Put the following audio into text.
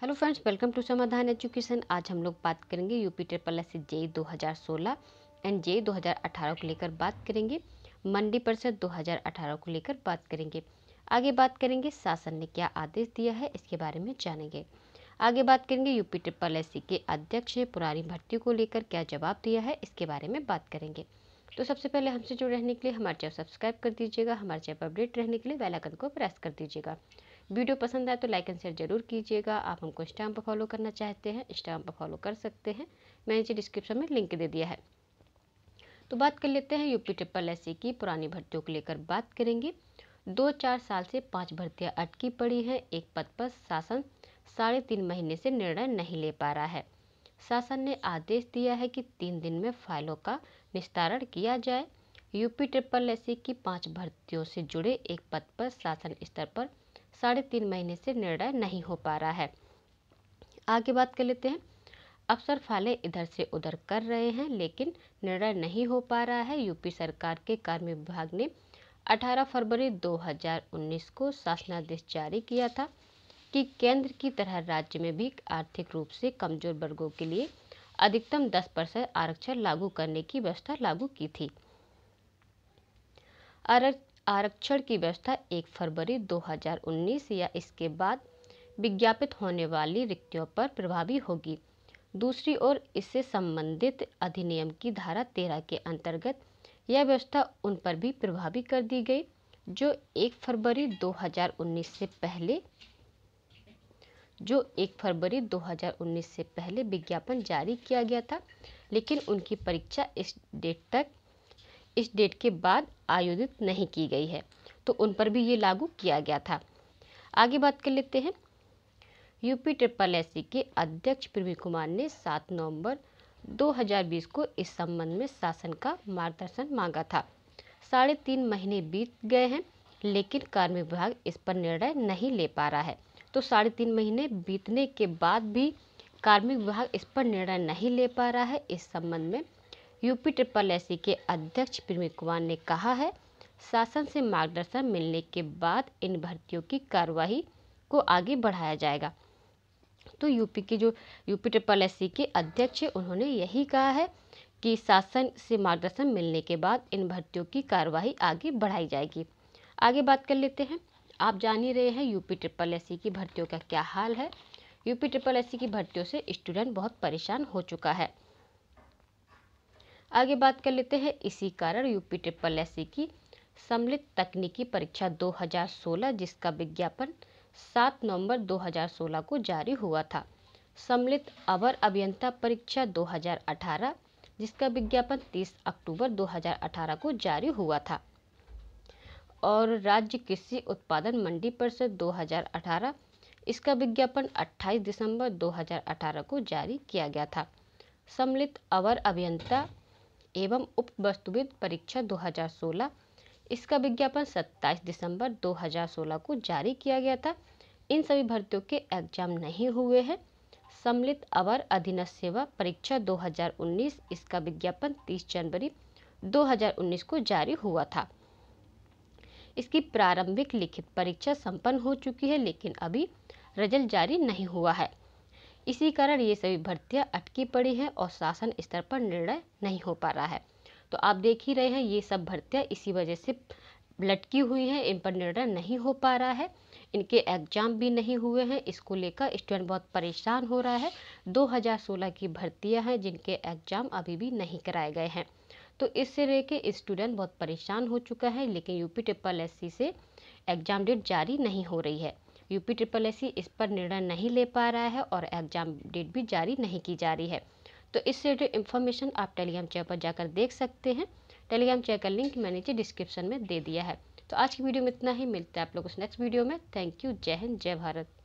hello friends welcome to Samadhan education आज हम लोग बात करेंगे UP triple S JE 2016 and हजार 2018 को लेकर बात करेंगे मंडी परिषद 2018 को लेकर बात करेंगे आगे बात करेंगे शासन ने क्या आदेश दिया है इसके बारे में जानेंगे आगे बात करेंगे यूपी ट्रिपल एस के अध्यक्ष ने पुरानी भर्ती को लेकर क्या जवाब दिया है इसके बारे में बात करेंगे तो सबसे पहले हमसे जुड़े रहने के लिए हमारे चैनल सब्सक्राइब कर दीजिएगा हमारे चैनल अपडेट रहने के लिए बेलाइकन को प्रेस कर दीजिएगा वीडियो पसंद आए तो लाइक एंड शेयर जरूर कीजिएगा आप हमको इंस्टाग्राम पर फॉलो करना चाहते हैं इंस्टाग्राम पर फॉलो कर सकते हैं मैंने नीचे डिस्क्रिप्शन में लिंक दे दिया है तो बात कर लेते हैं यूपी ट्रिपल एस की पुरानी भर्तियों को लेकर बात करेंगे दो चार साल से पांच भर्तियां अटकी पड़ी हैं एक पद पर शासन साढ़े तीन महीने से निर्णय नहीं ले पा रहा है शासन ने आदेश दिया है कि तीन दिन में फाइलों का निस्तारण किया जाए यूपी ट्रिपल एस की पांच भर्तियों से जुड़े एक पद पर शासन स्तर पर साढ़े तीन महीने से निर्णय नहीं हो पा रहा है आगे बात कर लेते हैं अफसर फाले इधर से उधर कर रहे हैं लेकिन निर्णय नहीं हो पा रहा है यूपी सरकार के कार्मिक विभाग ने 18 फरवरी 2019 को शासनादेश जारी किया था कि केंद्र की तरह राज्य में भी आर्थिक रूप से कमजोर वर्गों के लिए अधिकतम 10 परसेंट आरक्षण लागू करने की व्यवस्था लागू की थी आरक्षण की व्यवस्था 1 फरवरी 2019 या इसके बाद विज्ञापित होने वाली रिक्तियों पर प्रभावी होगी दूसरी ओर इससे संबंधित अधिनियम की धारा तेरह के अंतर्गत यह व्यवस्था उन पर भी प्रभावी कर दी गई जो 1 फरवरी 2019 से पहले जो 1 फरवरी 2019 से पहले विज्ञापन जारी किया गया था लेकिन उनकी परीक्षा इस डेट तक इस डेट के बाद आयोजित नहीं की गई है तो उन पर भी ये लागू किया गया था आगे बात कर लेते हैं यूपी ट्रिपल एस के अध्यक्ष प्रवीण कुमार ने 7 नवंबर 2020 को इस संबंध में शासन का मार्गदर्शन मांगा था साढ़े तीन महीने बीत गए हैं लेकिन कार्मिक विभाग इस पर निर्णय नहीं ले पा रहा है तो साढ़े तीन महीने बीतने के बाद भी कार्मिक विभाग इस पर निर्णय नहीं ले पा रहा है इस संबंध में यूपी ट्रिपल एस के अध्यक्ष प्रेमी कुमार ने कहा है शासन से मार्गदर्शन मिलने के बाद इन भर्तियों की कार्रवाई को आगे बढ़ाया जाएगा तो यूपी के जो यूपी ट्रिपल एस के अध्यक्ष उन्होंने यही कहा है कि शासन से मार्गदर्शन मिलने के बाद इन भर्तियों की कार्रवाई आगे बढ़ाई जाएगी आगे बात कर लेते हैं आप जान ही रहे हैं यूपी ट्रिपल एस की भर्तियों का क्या हाल है यूपी ट्रिपल एस की भर्तियों से स्टूडेंट बहुत परेशान हो चुका है आगे बात कर लेते हैं इसी कारण यूपी ट्रिपल एस की सम्मिलित तकनीकी परीक्षा 2016 जिसका विज्ञापन 7 नवंबर 2016 को जारी हुआ था सम्मिलित अवर अभियंता परीक्षा 2018 जिसका विज्ञापन 30 अक्टूबर 2018 को जारी हुआ था और राज्य कृषि उत्पादन मंडी परिषद 2018 इसका विज्ञापन 28 दिसंबर 2018 को जारी किया गया था सम्मिलित अवर अभियंता एवं उप वस्तुविद परीक्षा 2016 इसका विज्ञापन 27 दिसंबर 2016 को जारी किया गया था इन सभी भर्तियों के एग्जाम नहीं हुए हैं सम्मिलित अवर अधीन सेवा परीक्षा 2019 इसका विज्ञापन 30 जनवरी 2019 को जारी हुआ था इसकी प्रारंभिक लिखित परीक्षा संपन्न हो चुकी है लेकिन अभी रिजल्ट जारी नहीं हुआ है इसी कारण ये सभी भर्तियां अटकी पड़ी हैं और शासन स्तर पर निर्णय नहीं हो पा रहा है तो आप देख ही रहे हैं ये सब भर्तियां इसी वजह से लटकी हुई हैं इन पर निर्णय नहीं हो पा रहा है इनके एग्जाम भी नहीं हुए हैं इसको लेकर स्टूडेंट बहुत परेशान हो रहा है 2016 की भर्तियां हैं जिनके एग्जाम अभी भी नहीं कराए गए हैं तो इससे लेके स्टूडेंट बहुत परेशान हो चुका है लेकिन यूपी ट्रिपल एस से एग्जाम डेट जारी नहीं हो रही है यूपी ट्रिपल एस इस पर निर्णय नहीं ले पा रहा है और एग्जाम डेट भी जारी नहीं की जा रही है तो इससे रिलेटेड इन्फॉर्मेशन आप टेलीग्राम चैनल पर जाकर देख सकते हैं टेलीग्राम चैनल का लिंक मैंने नीचे डिस्क्रिप्शन में दे दिया है तो आज की वीडियो में इतना ही मिलता है आप लोग उस नेक्स्ट वीडियो में थैंक यू जय हिंद जय भारत